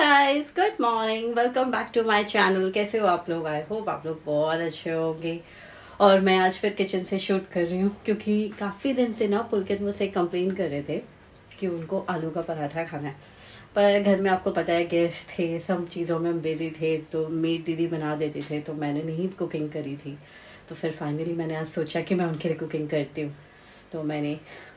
Guys good morning welcome back to my channel कैसे हो आप लोग आई होप आप लोग बहुत अच्छे होंगे और मैं आज फिर किचन से शूट कर रही हूँ क्योंकि काफ़ी दिन से ना पुलकित मुझसे कंप्लेन कर रहे थे कि उनको आलू का पराठा खाना है पर घर में आपको पता है गेस्ट थे सब चीज़ों में हम बिज़ी थे तो मीट दीदी बना देते थे तो मैंने नहीं कुकिंग करी थी तो फिर फाइनली मैंने आज सोचा कि मैं उनके लिए कुकिंग करती हूँ तो मैंने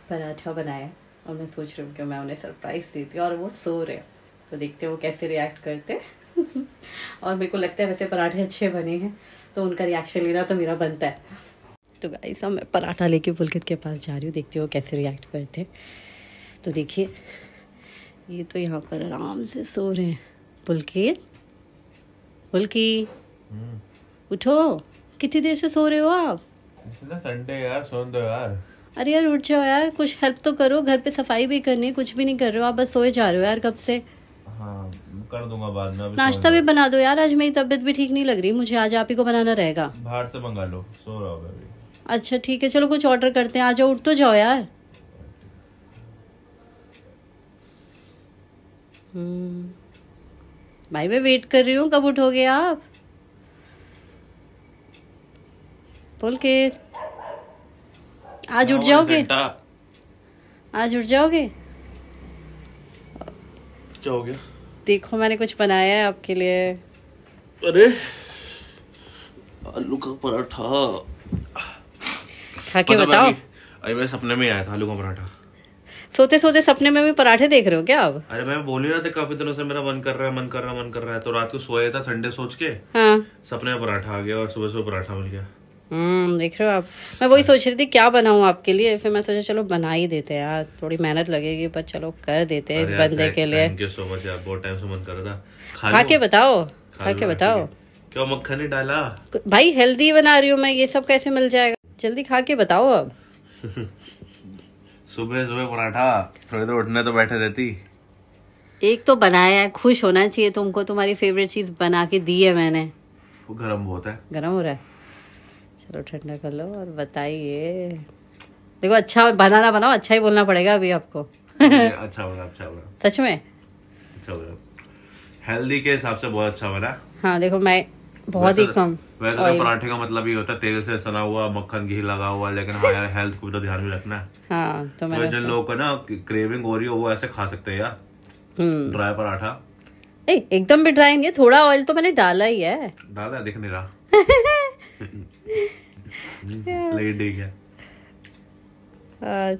पराठा बनाया और मैं सोच रही हूँ कि मैं उन्हें सरप्राइज़ देती हूँ और वो सो रहे हैं तो देखते हैं वो कैसे रिएक्ट करते हैं और मेरे को लगता है वैसे पराठे अच्छे बने हैं तो उनका रिएक्शन लेना तो मेरा बनता है तो गाइस अब मैं पराठा लेके पुलकित के पास जा रही हूँ देखती हूँ कैसे रिएक्ट करते हैं तो देखिए ये तो यहाँ पर आराम से सो रहे हैं पुलकित पुलकी उठो कितनी देर से सो रहे हो आप संडे यार सो दो यार अरे यार उठ जाओ यार कुछ हेल्प तो करो घर पे सफाई भी करनी कुछ भी नहीं कर रहे हो आप बस सोए जा रहे हो यार कब से हाँ, कर दूंगा बाद में नाश्ता भी बना दो यार आज मेरी तबीयत भी ठीक नहीं लग रही मुझे आज आप ही को बनाना रहेगा बाहर से मंगा लो सो रहा होगा अभी अच्छा ठीक है चलो कुछ ऑर्डर करते हैं आ जाओ उठ तो जाओ यार हम्म भाई मैं वेट कर रही हूँ कब उठोगे आप बोल के आज उठ जाओगे आज उठ जाओगे क्या हो गया देखो मैंने कुछ बनाया है आपके लिए अरे आलू का पराठा खा के बताओ अरे मैं सपने में आया था आलू का पराठा सोचे सोचे सपने में भी पराठे देख रहे हो क्या आप अरे मैं बोल ही रहा था काफी दिनों से मेरा मन कर रहा है मन कर रहा है मन कर रहा है तो रात को सोया था संडे सोच के हाँ। सपने में पराठा आ गया और सुबह सुबह पराठा मिल गया हम्म देख रहे हो आप मैं वही सोच रही थी क्या बनाऊं आपके लिए फिर मैं सोचा चलो बना ही देते हैं यार थोड़ी मेहनत लगेगी पर चलो कर देते हैं इस बंदे के लिए थैंक यू सो मच यार बहुत टाइम से मन कर रहा था खा के बताओ खा के बताओ क्यों मक्खन नहीं डाला भाई हेल्दी बना रही हूँ मैं ये सब कैसे मिल जाएगा जल्दी खा के बताओ अब सुबह सुबह पराठा थोड़ी देर उठने तो बैठे देती एक तो बनाया है खुश होना चाहिए तुमको तुम्हारी फेवरेट चीज बना के दी है मैंने गर्म बहुत है गर्म हो रहा है चलो ठंडा कर लो और बताइए देखो अच्छा बनाना बनाओ अच्छा ही बोलना पड़ेगा अभी आपको अच्छा बना अच्छा बना सच में अच्छा बना हेल्दी के हिसाब से बहुत अच्छा बना हाँ देखो मैं बहुत ही तो कम वैसे तो पराठे का मतलब ही होता है तेल से सना हुआ मक्खन घी लगा हुआ लेकिन हाँ यार हेल्थ को तो ध्यान में रखना है हाँ, तो मैंने तो जिन लोगों को ना क्रेविंग हो रही हो वो ऐसे खा सकते हैं यार ड्राई हम्म। पराठा एकदम भी ड्राई नहीं है थोड़ा ऑयल तो मैंने डाला ही है डाला दिख नहीं रहा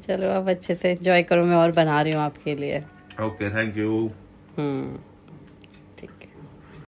चलो आप अच्छे से एंजॉय करो मैं और बना रही हूँ आपके लिए ओके थैंक यू हम्म